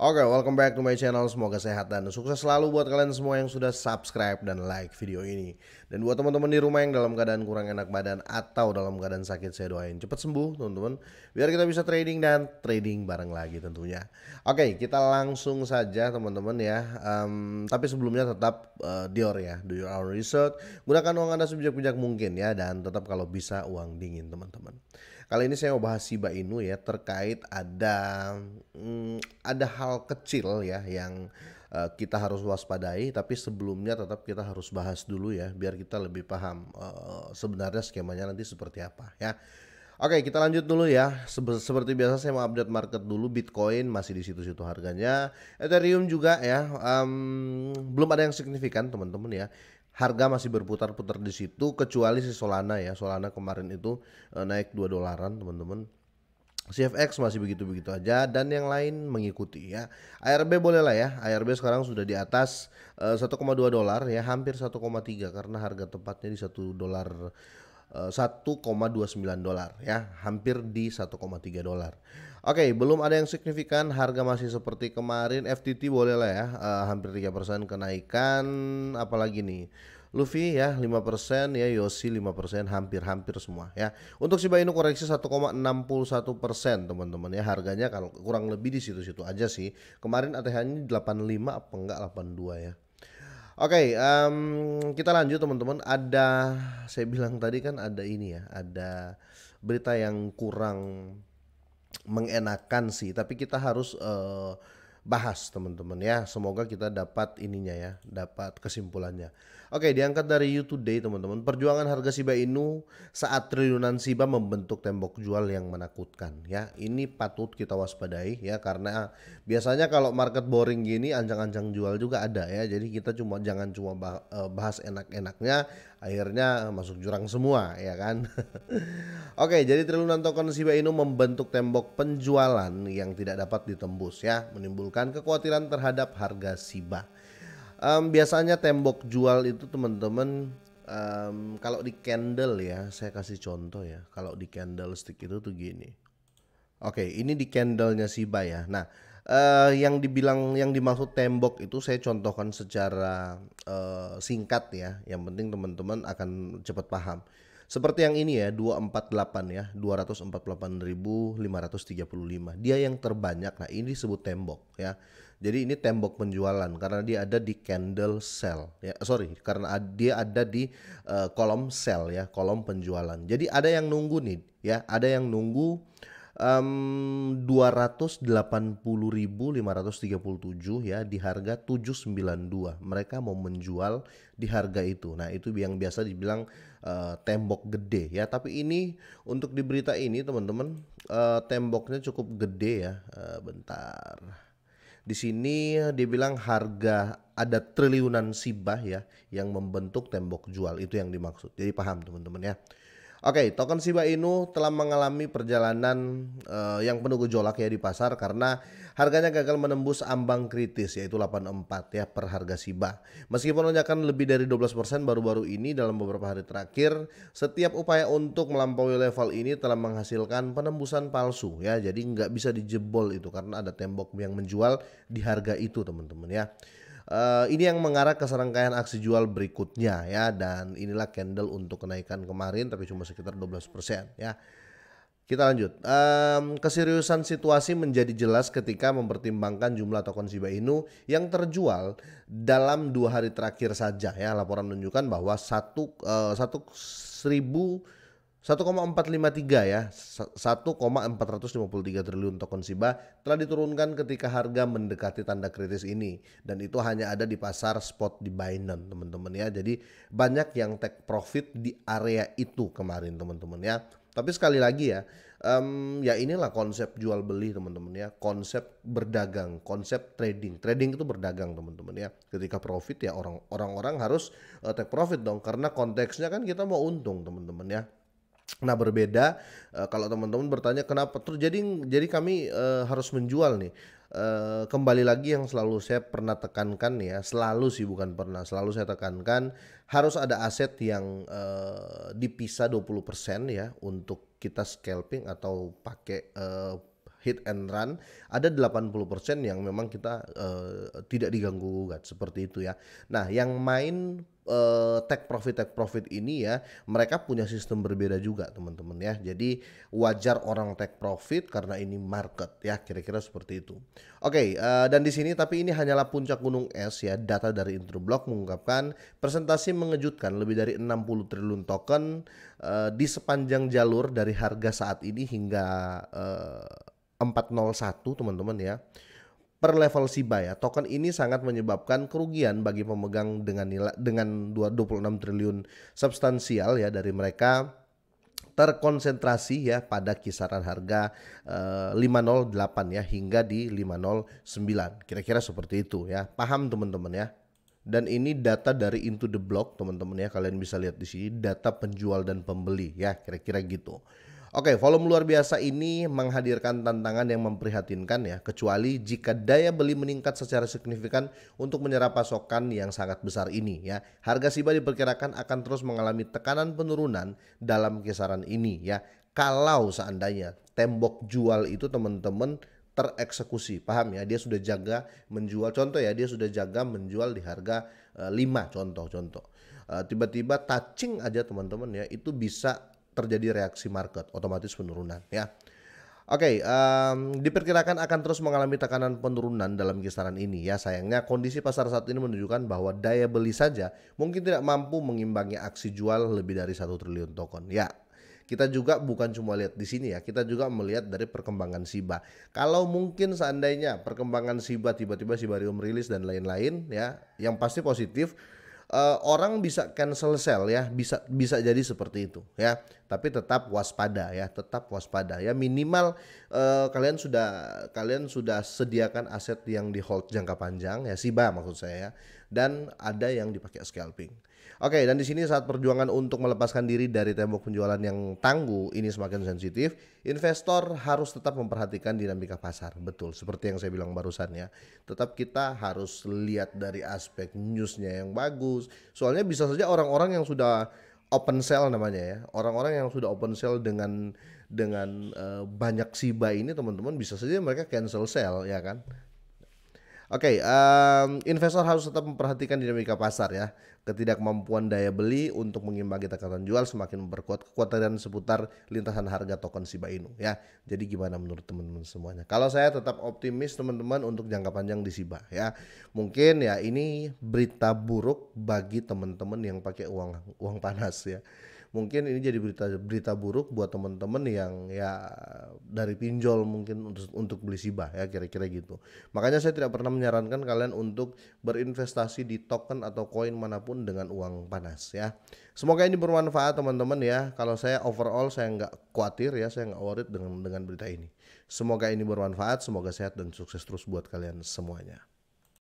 Oke, okay, welcome back to my channel. Semoga sehat dan sukses selalu buat kalian semua yang sudah subscribe dan like video ini. Dan buat teman-teman di rumah yang dalam keadaan kurang enak badan atau dalam keadaan sakit, saya doain cepat sembuh, teman-teman. Biar kita bisa trading dan trading bareng lagi tentunya. Oke, okay, kita langsung saja teman-teman ya. Um, tapi sebelumnya tetap uh, Dior ya, do your own research. Gunakan uang Anda sebijak-bijak mungkin ya dan tetap kalau bisa uang dingin, teman-teman. Kali ini saya mau bahas Shiba Inu ya terkait ada hmm, ada hal kecil ya yang uh, kita harus waspadai tapi sebelumnya tetap kita harus bahas dulu ya biar kita lebih paham uh, sebenarnya skemanya nanti seperti apa ya. Oke, kita lanjut dulu ya. Seperti biasa saya mau update market dulu. Bitcoin masih di situ-situ harganya. Ethereum juga ya. Um, belum ada yang signifikan teman-teman ya harga masih berputar-putar di situ kecuali si Solana ya. Solana kemarin itu uh, naik 2 dolaran, teman-teman. CFX masih begitu-begitu aja dan yang lain mengikuti ya. ARB boleh lah ya. ARB sekarang sudah di atas uh, eh, 1,2 dolar ya, hampir 1,3 karena harga tepatnya di 1 dolar 1,29 eh, dolar ya, hampir di 1,3 dolar. Oke, okay, belum ada yang signifikan, harga masih seperti kemarin. FTT boleh lah ya, uh, hampir 3% kenaikan, apalagi nih. Luffy ya 5% ya Yosi 5% hampir-hampir semua ya. Untuk Shiba Inu koreksi 1,61% teman-teman ya harganya kalau kurang lebih di situ-situ aja sih. Kemarin ATH-nya 85 apa enggak 82 ya. Oke, okay, um, kita lanjut teman-teman. Ada, saya bilang tadi kan ada ini ya, ada berita yang kurang mengenakan sih. Tapi kita harus uh, bahas teman-teman ya. Semoga kita dapat ininya ya, dapat kesimpulannya. Oke, diangkat dari You Today teman-teman. Perjuangan harga Shiba Inu saat triliunan Shiba membentuk tembok jual yang menakutkan ya. Ini patut kita waspadai ya karena biasanya kalau market boring gini anjang-anjang jual juga ada ya. Jadi kita cuma jangan cuma eh, bahas enak-enaknya akhirnya masuk jurang semua ya kan. Oke, jadi triliunan token Shiba Inu membentuk tembok penjualan yang tidak dapat ditembus ya, menimbul menimbulkan kekhawatiran terhadap harga SIBA. Um, biasanya tembok jual itu teman-teman um, kalau di candle ya, saya kasih contoh ya. Kalau di candlestick itu tuh gini. Oke, ini di candlenya SIBA ya. Nah, uh, yang dibilang yang dimaksud tembok itu saya contohkan secara uh, singkat ya. Yang penting teman-teman akan cepat paham. Seperti yang ini ya, 248 ya, 248.535. Dia yang terbanyak. Nah, ini disebut tembok ya. Jadi ini tembok penjualan karena dia ada di candle sell ya. Sorry, karena dia ada di uh, kolom sell ya, kolom penjualan. Jadi ada yang nunggu nih ya, ada yang nunggu um, 280.537 ya di harga 792. Mereka mau menjual di harga itu. Nah, itu yang biasa dibilang uh, tembok gede ya, tapi ini untuk di berita ini teman-teman uh, temboknya cukup gede ya. Uh, bentar. Di sini dibilang harga ada triliunan sibah ya yang membentuk tembok jual itu yang dimaksud. Jadi paham teman-teman ya. Oke, okay, token Shiba Inu telah mengalami perjalanan uh, yang penuh gejolak ya di pasar karena harganya gagal menembus ambang kritis yaitu 84 ya per harga Shiba. Meskipun lonjakan lebih dari 12% baru-baru ini dalam beberapa hari terakhir, setiap upaya untuk melampaui level ini telah menghasilkan penembusan palsu ya. Jadi nggak bisa dijebol itu karena ada tembok yang menjual di harga itu teman-teman ya. Uh, ini yang mengarah ke serangkaian aksi jual berikutnya ya dan inilah candle untuk kenaikan kemarin tapi cuma sekitar 12% ya. Kita lanjut. Um, keseriusan situasi menjadi jelas ketika mempertimbangkan jumlah token Shiba Inu yang terjual dalam dua hari terakhir saja ya. Laporan menunjukkan bahwa satu uh, satu seribu 1,453 ya, 1,453 triliun token Shiba telah diturunkan ketika harga mendekati tanda kritis ini dan itu hanya ada di pasar spot di Binance teman-teman ya. Jadi banyak yang take profit di area itu kemarin teman-teman ya. Tapi sekali lagi ya, um, ya inilah konsep jual beli teman-teman ya, konsep berdagang, konsep trading. Trading itu berdagang teman-teman ya. Ketika profit ya orang orang-orang harus eh, take profit dong karena konteksnya kan kita mau untung teman-teman ya. Nah berbeda uh, kalau teman-teman bertanya kenapa terus jadi jadi kami uh, harus menjual nih uh, kembali lagi yang selalu saya pernah tekankan ya selalu sih bukan pernah selalu saya tekankan harus ada aset yang uh, dipisah 20% ya untuk kita scalping atau pakai uh, hit and run ada 80% yang memang kita uh, tidak diganggu gugat seperti itu ya. Nah, yang main uh, take profit take profit ini ya mereka punya sistem berbeda juga teman-teman ya jadi wajar orang take profit karena ini market ya kira-kira seperti itu oke okay, uh, eh, dan di sini tapi ini hanyalah puncak gunung es ya data dari Interblock mengungkapkan presentasi mengejutkan lebih dari 60 triliun token uh, di sepanjang jalur dari harga saat ini hingga uh, 401 teman-teman ya per level SIBA ya, token ini sangat menyebabkan kerugian bagi pemegang dengan nilai dengan 26 triliun substansial ya dari mereka terkonsentrasi ya pada kisaran harga eh, 508 ya hingga di 509. Kira-kira seperti itu ya. Paham teman-teman ya? dan ini data dari Into the Block teman-teman ya kalian bisa lihat di sini data penjual dan pembeli ya kira-kira gitu. Oke, volume luar biasa ini menghadirkan tantangan yang memprihatinkan ya, kecuali jika daya beli meningkat secara signifikan untuk menyerap pasokan yang sangat besar ini ya. Harga SIBA diperkirakan akan terus mengalami tekanan penurunan dalam kisaran ini ya. Kalau seandainya tembok jual itu teman-teman tereksekusi. Paham ya? Dia sudah jaga menjual contoh ya, dia sudah jaga menjual di harga e, eh, 5 contoh-contoh. E, tiba-tiba touching aja teman-teman ya, itu bisa terjadi reaksi market, otomatis penurunan ya. Oke, okay, um, diperkirakan akan terus mengalami tekanan penurunan dalam kisaran ini ya. Sayangnya kondisi pasar saat ini menunjukkan bahwa daya beli saja mungkin tidak mampu mengimbangi aksi jual lebih dari satu triliun token. Ya, kita juga bukan cuma lihat di sini ya, kita juga melihat dari perkembangan siba Kalau mungkin seandainya perkembangan siba tiba-tiba sibarium rilis dan lain-lain ya, yang pasti positif uh, orang bisa cancel sell ya, bisa bisa jadi seperti itu ya. Tapi tetap waspada ya, tetap waspada ya. Minimal uh, kalian sudah kalian sudah sediakan aset yang di hold jangka panjang ya, siba maksud saya ya. Dan ada yang dipakai scalping. Oke, dan di sini saat perjuangan untuk melepaskan diri dari tembok penjualan yang tangguh ini semakin sensitif, investor harus tetap memperhatikan dinamika pasar. Betul, seperti yang saya bilang barusan ya. Tetap kita harus lihat dari aspek newsnya yang bagus. Soalnya bisa saja orang-orang yang sudah open sell namanya ya, orang-orang yang sudah open sell dengan dengan uh, banyak siba ini teman-teman bisa saja mereka cancel sell ya kan Oke, okay, um, investor harus tetap memperhatikan dinamika pasar ya. Ketidakmampuan daya beli untuk mengimbangi tekanan jual semakin memperkuat kekuatan seputar lintasan harga token Shiba Inu ya. Jadi gimana menurut teman-teman semuanya? Kalau saya tetap optimis teman-teman untuk jangka panjang di Shiba ya. Mungkin ya ini berita buruk bagi teman-teman yang pakai uang uang panas ya mungkin ini jadi berita berita buruk buat teman-teman yang ya dari pinjol mungkin untuk untuk beli sibah ya kira-kira gitu. Makanya saya tidak pernah menyarankan kalian untuk berinvestasi di token atau koin manapun dengan uang panas ya. Semoga ini bermanfaat teman-teman ya. Kalau saya overall saya nggak khawatir ya, saya nggak worried dengan dengan berita ini. Semoga ini bermanfaat, semoga sehat dan sukses terus buat kalian semuanya.